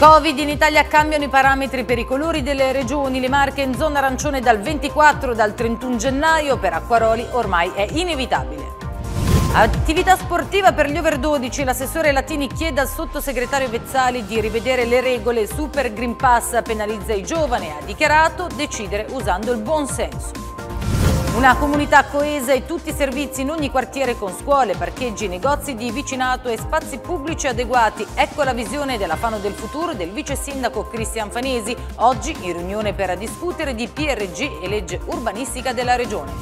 Covid in Italia cambiano i parametri per i colori delle regioni, le marche in zona arancione dal 24 dal 31 gennaio, per Acquaroli ormai è inevitabile. Attività sportiva per gli over 12, l'assessore Latini chiede al sottosegretario Vezzali di rivedere le regole, Super Green Pass penalizza i giovani, ha dichiarato decidere usando il buon senso. Una comunità coesa e tutti i servizi in ogni quartiere con scuole, parcheggi, negozi di vicinato e spazi pubblici adeguati. Ecco la visione della Fano del Futuro del vice sindaco Cristian Fanesi, oggi in riunione per discutere di PRG e legge urbanistica della regione.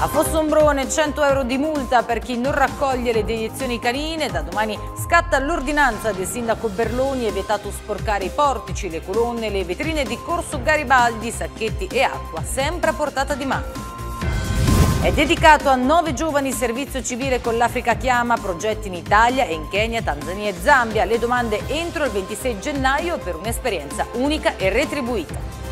A Fossombrone 100 euro di multa per chi non raccoglie le deiezioni canine, da domani scatta l'ordinanza del sindaco Berloni, è vietato sporcare i portici, le colonne, le vetrine di Corso Garibaldi, sacchetti e acqua, sempre a portata di mano. È dedicato a nove giovani servizio civile con l'Africa Chiama, progetti in Italia e in Kenya, Tanzania e Zambia. Le domande entro il 26 gennaio per un'esperienza unica e retribuita.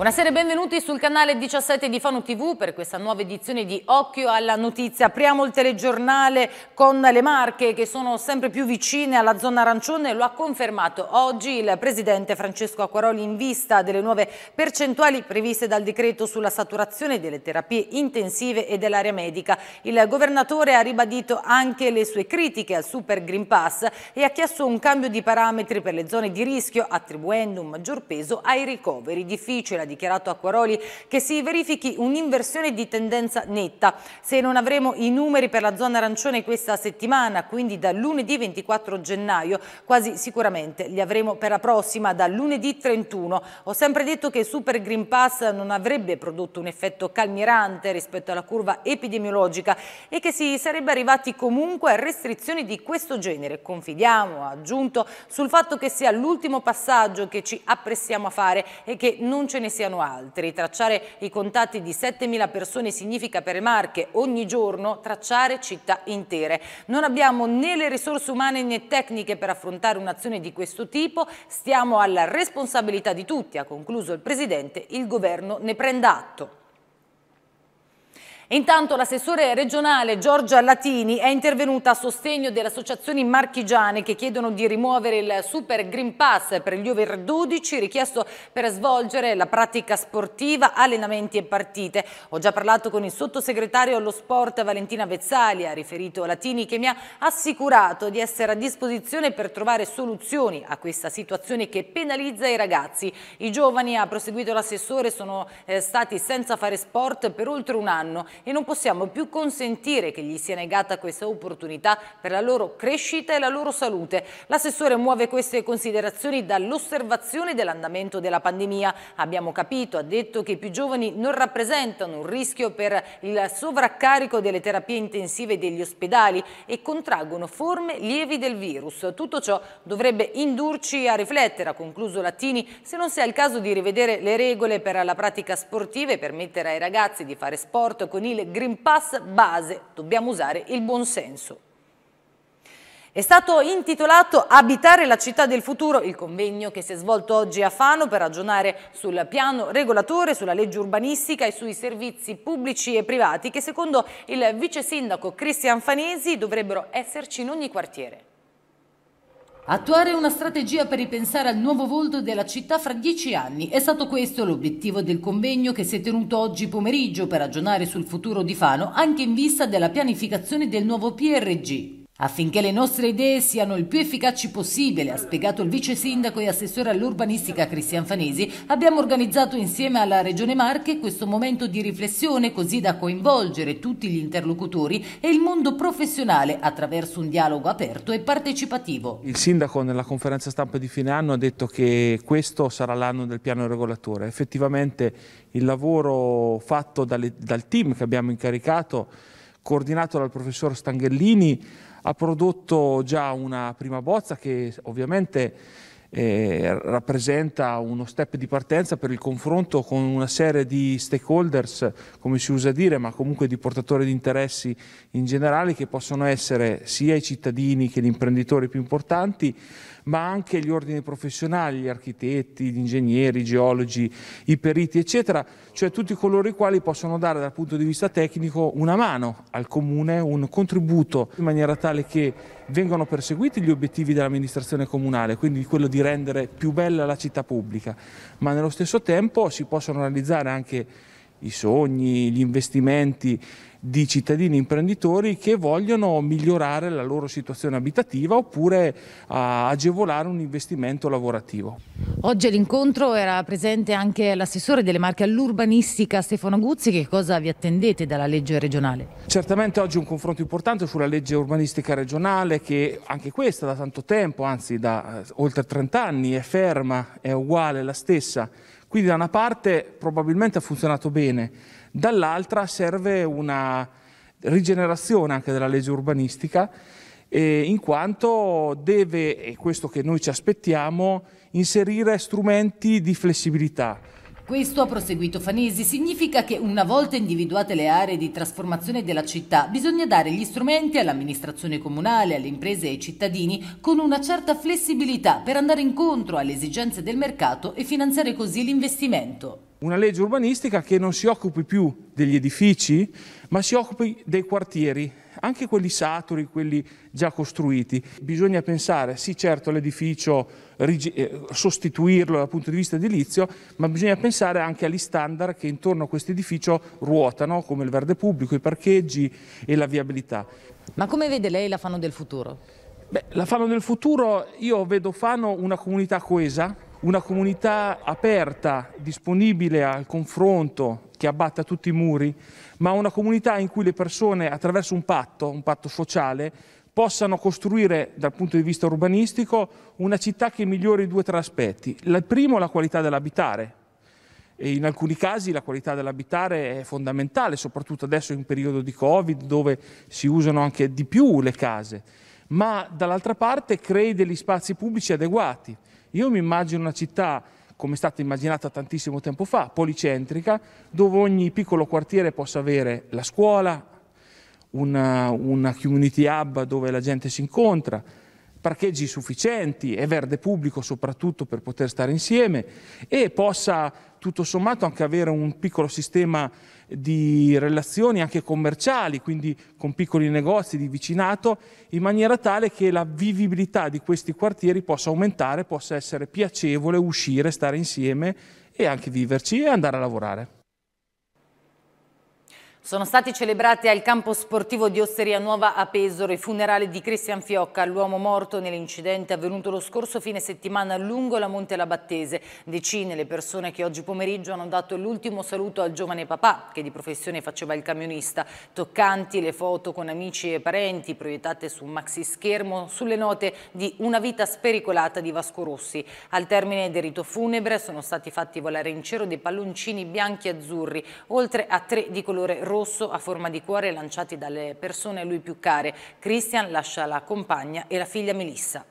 Buonasera e benvenuti sul canale 17 di Fano TV per questa nuova edizione di Occhio alla Notizia. Apriamo il telegiornale con le Marche che sono sempre più vicine alla zona arancione. Lo ha confermato oggi il presidente Francesco Acquaroli in vista delle nuove percentuali previste dal decreto sulla saturazione delle terapie intensive e dell'area medica. Il governatore ha ribadito anche le sue critiche al Super Green Pass e ha chiesto un cambio di parametri per le zone di rischio attribuendo un maggior peso ai ricoveri. Difficile dichiarato Acquaroli che si verifichi un'inversione di tendenza netta. Se non avremo i numeri per la zona arancione questa settimana, quindi da lunedì 24 gennaio, quasi sicuramente li avremo per la prossima, da lunedì 31. Ho sempre detto che il Super Green Pass non avrebbe prodotto un effetto calmirante rispetto alla curva epidemiologica e che si sarebbe arrivati comunque a restrizioni di questo genere. Confidiamo, ha aggiunto, sul fatto che sia l'ultimo passaggio che ci apprestiamo a fare e che non ce ne sia siano altri. Tracciare i contatti di 7.000 persone significa per Marche ogni giorno tracciare città intere. Non abbiamo né le risorse umane né tecniche per affrontare un'azione di questo tipo, stiamo alla responsabilità di tutti, ha concluso il Presidente, il Governo ne prenda atto. Intanto l'assessore regionale Giorgia Latini è intervenuta a sostegno delle associazioni marchigiane che chiedono di rimuovere il Super Green Pass per gli over 12 richiesto per svolgere la pratica sportiva, allenamenti e partite. Ho già parlato con il sottosegretario allo sport Valentina Vezzali, ha riferito Latini che mi ha assicurato di essere a disposizione per trovare soluzioni a questa situazione che penalizza i ragazzi. I giovani, ha proseguito l'assessore, sono eh, stati senza fare sport per oltre un anno e non possiamo più consentire che gli sia negata questa opportunità per la loro crescita e la loro salute. L'assessore muove queste considerazioni dall'osservazione dell'andamento della pandemia. Abbiamo capito, ha detto che i più giovani non rappresentano un rischio per il sovraccarico delle terapie intensive degli ospedali e contraggono forme lievi del virus. Tutto ciò dovrebbe indurci a riflettere, ha concluso Lattini, se non sia il caso di rivedere le regole per la pratica sportiva e permettere ai ragazzi di fare sport con i il Green Pass base, dobbiamo usare il buonsenso. È stato intitolato Abitare la città del futuro, il convegno che si è svolto oggi a Fano per ragionare sul piano regolatore, sulla legge urbanistica e sui servizi pubblici e privati che secondo il vice sindaco Cristian Fanesi dovrebbero esserci in ogni quartiere. Attuare una strategia per ripensare al nuovo volto della città fra dieci anni è stato questo l'obiettivo del convegno che si è tenuto oggi pomeriggio per ragionare sul futuro di Fano anche in vista della pianificazione del nuovo PRG affinché le nostre idee siano il più efficaci possibile, ha spiegato il vice sindaco e assessore all'urbanistica Cristian Fanesi, abbiamo organizzato insieme alla Regione Marche questo momento di riflessione così da coinvolgere tutti gli interlocutori e il mondo professionale attraverso un dialogo aperto e partecipativo. Il sindaco nella conferenza stampa di fine anno ha detto che questo sarà l'anno del piano regolatore. Effettivamente il lavoro fatto dal team che abbiamo incaricato coordinato dal professor Stanghellini ha prodotto già una prima bozza che ovviamente eh, rappresenta uno step di partenza per il confronto con una serie di stakeholders, come si usa dire, ma comunque di portatori di interessi in generale che possono essere sia i cittadini che gli imprenditori più importanti, ma anche gli ordini professionali, gli architetti, gli ingegneri, i geologi, i periti, eccetera, cioè tutti coloro i quali possono dare dal punto di vista tecnico una mano al comune, un contributo in maniera tale che vengano perseguiti gli obiettivi dell'amministrazione comunale, quindi quello di rendere più bella la città pubblica, ma nello stesso tempo si possono realizzare anche i sogni, gli investimenti di cittadini imprenditori che vogliono migliorare la loro situazione abitativa oppure agevolare un investimento lavorativo. Oggi all'incontro era presente anche l'assessore delle marche all'urbanistica Stefano Guzzi, che cosa vi attendete dalla legge regionale? Certamente oggi un confronto importante sulla legge urbanistica regionale che anche questa da tanto tempo, anzi da eh, oltre 30 anni, è ferma, è uguale, la stessa quindi da una parte probabilmente ha funzionato bene, dall'altra serve una rigenerazione anche della legge urbanistica eh, in quanto deve, e questo che noi ci aspettiamo, inserire strumenti di flessibilità questo, ha proseguito Fanesi, significa che una volta individuate le aree di trasformazione della città, bisogna dare gli strumenti all'amministrazione comunale, alle imprese e ai cittadini con una certa flessibilità per andare incontro alle esigenze del mercato e finanziare così l'investimento una legge urbanistica che non si occupi più degli edifici, ma si occupi dei quartieri, anche quelli saturi, quelli già costruiti. Bisogna pensare, sì certo all'edificio, eh, sostituirlo dal punto di vista edilizio, ma bisogna pensare anche agli standard che intorno a questo edificio ruotano, come il verde pubblico, i parcheggi e la viabilità. Ma come vede lei la Fano del futuro? Beh, la Fano del futuro, io vedo Fano una comunità coesa, una comunità aperta, disponibile al confronto, che abbatta tutti i muri, ma una comunità in cui le persone attraverso un patto, un patto sociale, possano costruire dal punto di vista urbanistico una città che migliori due o tre aspetti. Il primo la qualità dell'abitare. E in alcuni casi la qualità dell'abitare è fondamentale, soprattutto adesso in periodo di Covid dove si usano anche di più le case, ma dall'altra parte crei degli spazi pubblici adeguati io mi immagino una città come è stata immaginata tantissimo tempo fa, policentrica, dove ogni piccolo quartiere possa avere la scuola, una, una community hub dove la gente si incontra, parcheggi sufficienti e verde pubblico soprattutto per poter stare insieme e possa tutto sommato anche avere un piccolo sistema di relazioni anche commerciali, quindi con piccoli negozi di vicinato, in maniera tale che la vivibilità di questi quartieri possa aumentare, possa essere piacevole uscire, stare insieme e anche viverci e andare a lavorare. Sono stati celebrati al campo sportivo di Osteria Nuova a Pesaro i funerali di Cristian Fiocca, l'uomo morto nell'incidente avvenuto lo scorso fine settimana lungo la Monte Labattese. Decine le persone che oggi pomeriggio hanno dato l'ultimo saluto al giovane papà, che di professione faceva il camionista. Toccanti le foto con amici e parenti proiettate su un maxi schermo sulle note di Una vita spericolata di Vasco Rossi. Al termine del rito funebre sono stati fatti volare in cielo dei palloncini bianchi e azzurri, oltre a tre di colore rosso rosso a forma di cuore lanciati dalle persone a lui più care. Christian lascia la compagna e la figlia Melissa.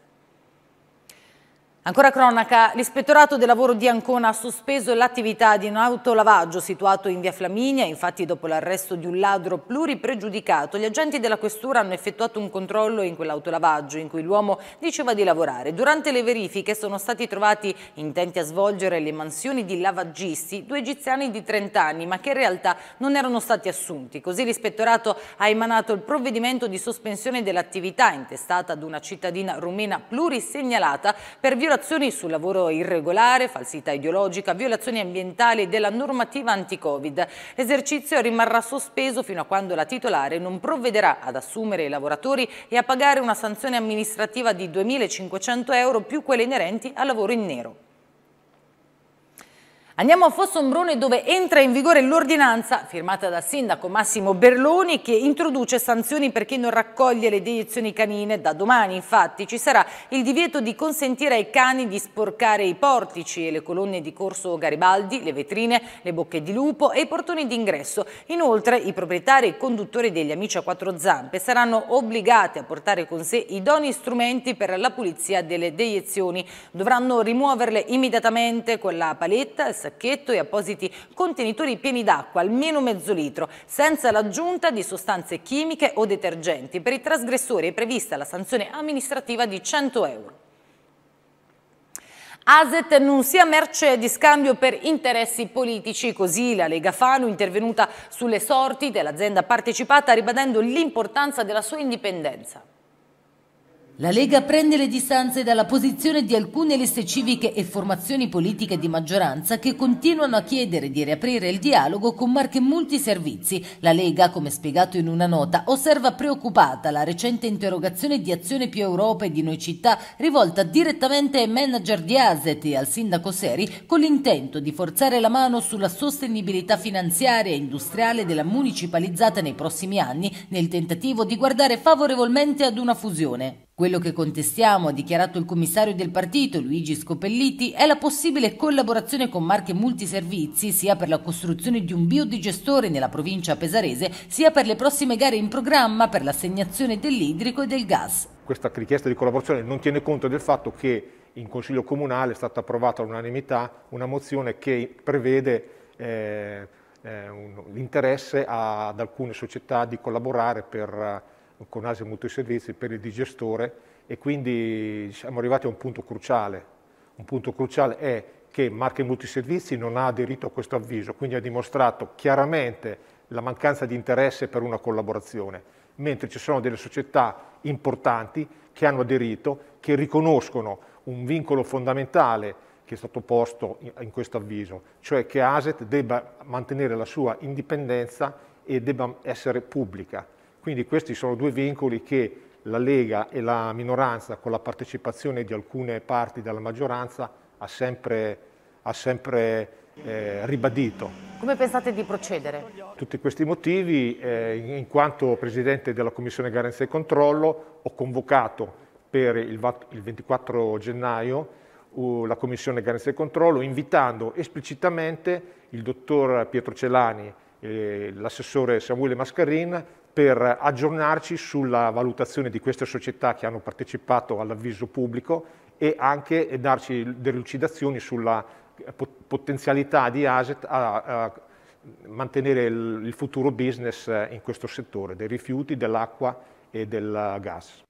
Ancora cronaca, l'ispettorato del lavoro di Ancona ha sospeso l'attività di un autolavaggio situato in via Flaminia, infatti dopo l'arresto di un ladro pluripregiudicato gli agenti della questura hanno effettuato un controllo in quell'autolavaggio in cui l'uomo diceva di lavorare. Durante le verifiche sono stati trovati intenti a svolgere le mansioni di lavaggisti due egiziani di 30 anni ma che in realtà non erano stati assunti. Così l'ispettorato ha emanato il provvedimento di sospensione dell'attività intestata ad una cittadina rumena plurisegnalata per violazione violazioni sul lavoro irregolare, falsità ideologica, violazioni ambientali e della normativa anti-Covid. L'esercizio rimarrà sospeso fino a quando la titolare non provvederà ad assumere i lavoratori e a pagare una sanzione amministrativa di 2.500 euro più quelle inerenti al lavoro in nero. Andiamo a Fossombrone dove entra in vigore l'ordinanza firmata dal sindaco Massimo Berloni che introduce sanzioni per chi non raccoglie le deiezioni canine. Da domani infatti ci sarà il divieto di consentire ai cani di sporcare i portici e le colonne di corso Garibaldi, le vetrine, le bocche di lupo e i portoni d'ingresso. Inoltre i proprietari e i conduttori degli amici a quattro zampe saranno obbligati a portare con sé idonei strumenti per la pulizia delle deiezioni. Dovranno rimuoverle immediatamente con la paletta, il sacchetto e appositi contenitori pieni d'acqua, almeno mezzo litro, senza l'aggiunta di sostanze chimiche o detergenti. Per i trasgressori è prevista la sanzione amministrativa di 100 euro. Aset non sia merce di scambio per interessi politici, così la Lega Fano, intervenuta sulle sorti dell'azienda partecipata, ribadendo l'importanza della sua indipendenza. La Lega prende le distanze dalla posizione di alcune liste civiche e formazioni politiche di maggioranza che continuano a chiedere di riaprire il dialogo con marche multiservizi. La Lega, come spiegato in una nota, osserva preoccupata la recente interrogazione di Azione più Europa e di Noi Città rivolta direttamente ai manager di Aset e al sindaco Seri con l'intento di forzare la mano sulla sostenibilità finanziaria e industriale della municipalizzata nei prossimi anni nel tentativo di guardare favorevolmente ad una fusione. Quello che contestiamo, ha dichiarato il commissario del partito Luigi Scopelliti, è la possibile collaborazione con marche multiservizi sia per la costruzione di un biodigestore nella provincia pesarese, sia per le prossime gare in programma per l'assegnazione dell'idrico e del gas. Questa richiesta di collaborazione non tiene conto del fatto che in Consiglio Comunale è stata approvata all'unanimità una mozione che prevede eh, eh, l'interesse ad alcune società di collaborare per con ASE Multiservizi per il digestore e quindi siamo arrivati a un punto cruciale. Un punto cruciale è che Marche Multiservizi non ha aderito a questo avviso, quindi ha dimostrato chiaramente la mancanza di interesse per una collaborazione, mentre ci sono delle società importanti che hanno aderito, che riconoscono un vincolo fondamentale che è stato posto in, questo avviso, cioè che ASET debba mantenere la sua indipendenza e debba essere pubblica. Quindi questi sono due vincoli che la Lega e la minoranza, con la partecipazione di alcune parti della maggioranza, ha sempre, ha sempre eh, ribadito. Come pensate di procedere? Tutti questi motivi, eh, in quanto Presidente della Commissione Garanzia e Controllo, ho convocato per il, 24 gennaio la Commissione Garanzia e Controllo, invitando esplicitamente il dottor Pietro Celani, eh, l'assessore Samuele Mascarin per aggiornarci sulla valutazione di queste società che hanno partecipato all'avviso pubblico e anche darci delucidazioni sulla eh, potenzialità di ASET a, a mantenere il, il futuro business eh, in questo settore dei rifiuti, dell'acqua e del gas.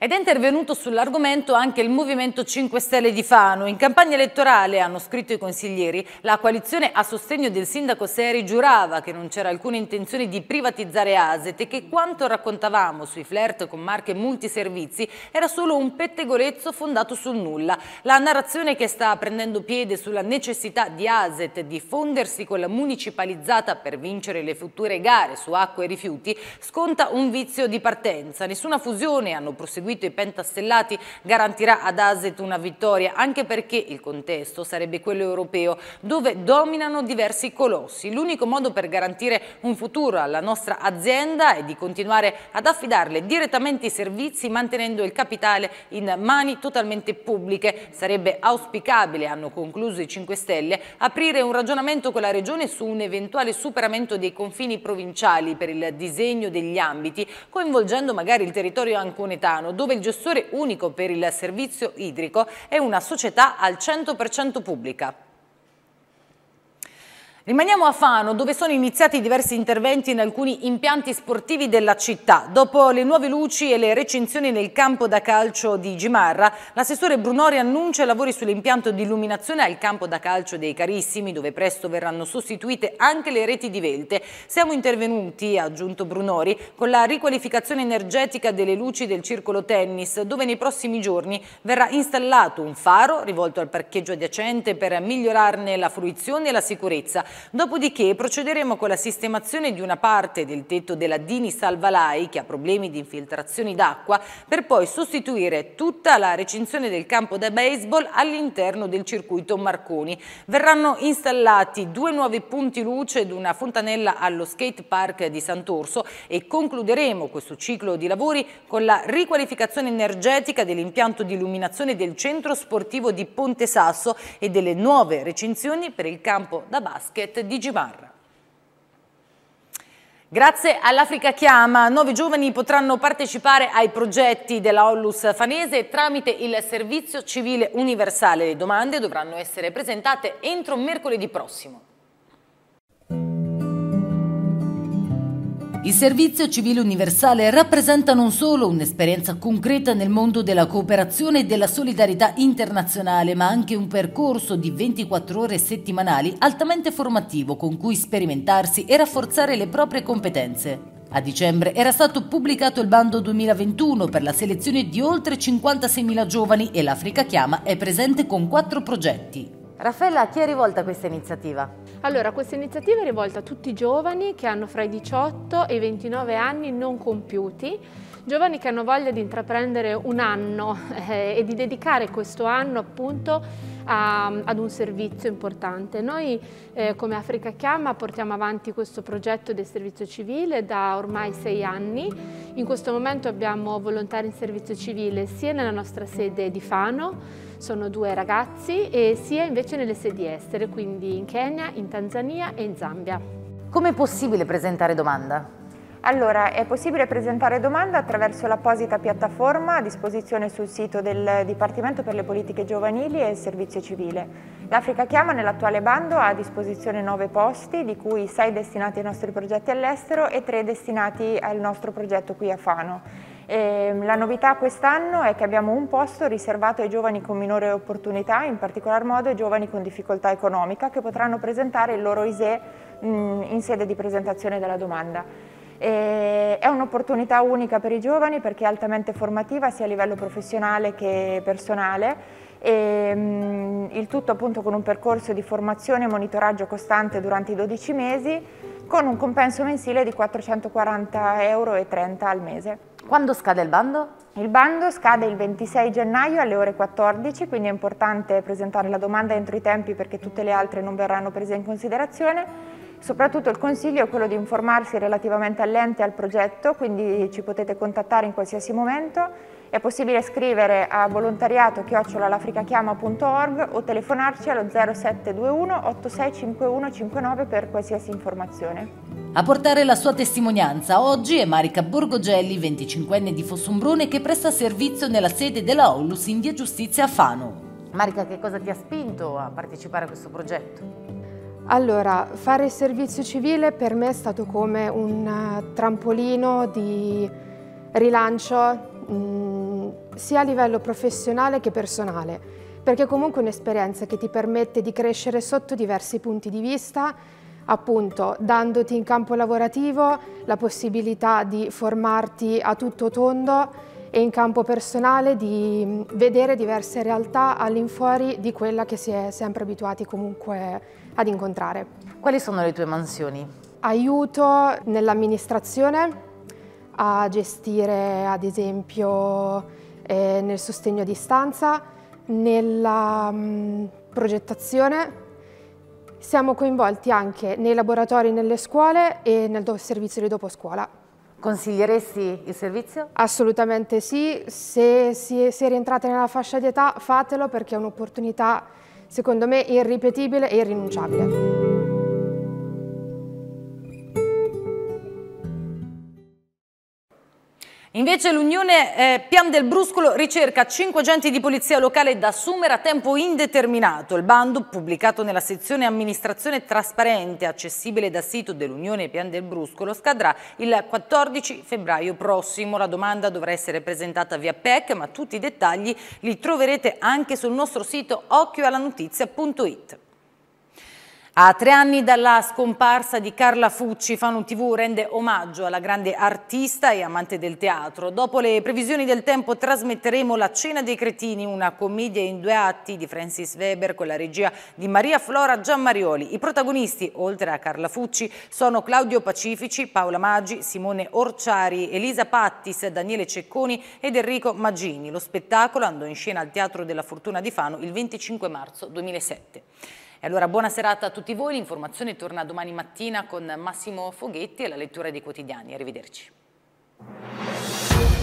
Ed è intervenuto sull'argomento anche il Movimento 5 Stelle di Fano. In campagna elettorale, hanno scritto i consiglieri, la coalizione a sostegno del sindaco Seri giurava che non c'era alcuna intenzione di privatizzare Aset e che quanto raccontavamo sui flirt con marche multiservizi era solo un pettegolezzo fondato sul nulla. La narrazione che sta prendendo piede sulla necessità di Aset di fondersi con la municipalizzata per vincere le future gare su acqua e rifiuti sconta un vizio di partenza. Nessuna fusione, hanno proseguito seguito i pentastellati garantirà ad Aset una vittoria, anche perché il contesto sarebbe quello europeo, dove dominano diversi colossi. L'unico modo per garantire un futuro alla nostra azienda è di continuare ad affidarle direttamente i servizi mantenendo il capitale in mani totalmente pubbliche. Sarebbe auspicabile, hanno concluso i 5 Stelle, aprire un ragionamento con la Regione su un eventuale superamento dei confini provinciali per il disegno degli ambiti, coinvolgendo magari il territorio anconetano, dove il gestore unico per il servizio idrico è una società al 100% pubblica. Rimaniamo a Fano, dove sono iniziati diversi interventi in alcuni impianti sportivi della città. Dopo le nuove luci e le recinzioni nel campo da calcio di Gimarra, l'assessore Brunori annuncia lavori sull'impianto di illuminazione al campo da calcio dei Carissimi, dove presto verranno sostituite anche le reti di velte. Siamo intervenuti, ha aggiunto Brunori, con la riqualificazione energetica delle luci del circolo tennis, dove nei prossimi giorni verrà installato un faro rivolto al parcheggio adiacente per migliorarne la fruizione e la sicurezza. Dopodiché procederemo con la sistemazione di una parte del tetto della Dini Salvalai che ha problemi di infiltrazioni d'acqua per poi sostituire tutta la recinzione del campo da baseball all'interno del circuito Marconi. Verranno installati due nuovi punti luce ed una fontanella allo skate park di Sant'Orso e concluderemo questo ciclo di lavori con la riqualificazione energetica dell'impianto di illuminazione del centro sportivo di Ponte Sasso e delle nuove recinzioni per il campo da basket Basket di Gimarra. Grazie all'Africa Chiama, nuovi giovani potranno partecipare ai progetti della Ollus Fanese tramite il servizio civile universale. Le domande dovranno essere presentate entro mercoledì prossimo. Il servizio civile universale rappresenta non solo un'esperienza concreta nel mondo della cooperazione e della solidarietà internazionale, ma anche un percorso di 24 ore settimanali altamente formativo con cui sperimentarsi e rafforzare le proprie competenze. A dicembre era stato pubblicato il bando 2021 per la selezione di oltre 56.000 giovani e l'Africa Chiama è presente con quattro progetti. Raffaella, a chi è rivolta questa iniziativa? Allora, questa iniziativa è rivolta a tutti i giovani che hanno fra i 18 e i 29 anni non compiuti, giovani che hanno voglia di intraprendere un anno eh, e di dedicare questo anno appunto a, ad un servizio importante. Noi eh, come Africa Chiama portiamo avanti questo progetto del servizio civile da ormai sei anni. In questo momento abbiamo volontari in servizio civile sia nella nostra sede di Fano, sono due ragazzi e sia invece nelle sedi estere, quindi in Kenya, in Tanzania e in Zambia. Come è possibile presentare domanda? Allora, è possibile presentare domanda attraverso l'apposita piattaforma a disposizione sul sito del Dipartimento per le politiche giovanili e il servizio civile. L'Africa Chiama nell'attuale bando ha a disposizione nove posti, di cui sei destinati ai nostri progetti all'estero e tre destinati al nostro progetto qui a Fano. E ehm, la novità quest'anno è che abbiamo un posto riservato ai giovani con minore opportunità, in particolar modo ai giovani con difficoltà economica, che potranno presentare il loro ISE in sede di presentazione della domanda. E ehm, è un'opportunità unica per i giovani perché è altamente formativa sia a livello professionale che personale e, ehm, mh, il tutto appunto con un percorso di formazione e monitoraggio costante durante i 12 mesi con un compenso mensile di 440,30 euro al mese. Quando scade il bando? Il bando scade il 26 gennaio alle ore 14, quindi è importante presentare la domanda entro i tempi perché tutte le altre non verranno prese in considerazione. Soprattutto il consiglio è quello di informarsi relativamente all'ente e al progetto, quindi ci potete contattare in qualsiasi momento è possibile scrivere a volontariato-africachiama.org o telefonarci allo 0721 865159 per qualsiasi informazione. A portare la sua testimonianza oggi è Marica Borgogelli, 25enne di Fossombrone, che presta servizio nella sede della Ollus in via Giustizia a Fano. Marica, che cosa ti ha spinto a partecipare a questo progetto? Allora, fare il servizio civile per me è stato come un eh, trampolino di rilancio mh, mm, sia a livello professionale che personale, perché comunque è un'esperienza che ti permette di crescere sotto diversi punti di vista, appunto dandoti in campo lavorativo la possibilità di formarti a tutto tondo e in campo personale di mm, vedere diverse realtà all'infuori di quella che si è sempre abituati comunque ad incontrare. Quali sono le tue mansioni? Aiuto nell'amministrazione, a gestire ad esempio eh, nel sostegno a distanza, nella mh, mm, progettazione. Siamo coinvolti anche nei laboratori nelle scuole e nel servizio di dopo scuola. Consiglieresti il servizio? Assolutamente sì, se, se, se rientrate nella fascia di età fatelo perché è un'opportunità secondo me irripetibile e irrinunciabile. Invece l'Unione eh, Pian del Bruscolo ricerca 5 agenti di polizia locale da assumere a tempo indeterminato. Il bando, pubblicato nella sezione amministrazione trasparente accessibile da sito dell'Unione Pian del Bruscolo, scadrà il 14 febbraio prossimo. La domanda dovrà essere presentata via PEC, ma tutti i dettagli li troverete anche sul nostro sito occhioalanotizia.it. A tre anni dalla scomparsa di Carla Fucci, Fanon TV rende omaggio alla grande artista e amante del teatro. Dopo le previsioni del tempo trasmetteremo La cena dei cretini, una commedia in due atti di Francis Weber con la regia di Maria Flora Giammarioli. I protagonisti, oltre a Carla Fucci, sono Claudio Pacifici, Paola Maggi, Simone Orciari, Elisa Pattis, Daniele Cecconi ed Enrico Maggini. Lo spettacolo andò in scena al Teatro della Fortuna di Fano il 25 marzo 2007. E allora buona serata a tutti voi, l'informazione torna domani mattina con Massimo Foghetti e la lettura dei quotidiani. Arrivederci.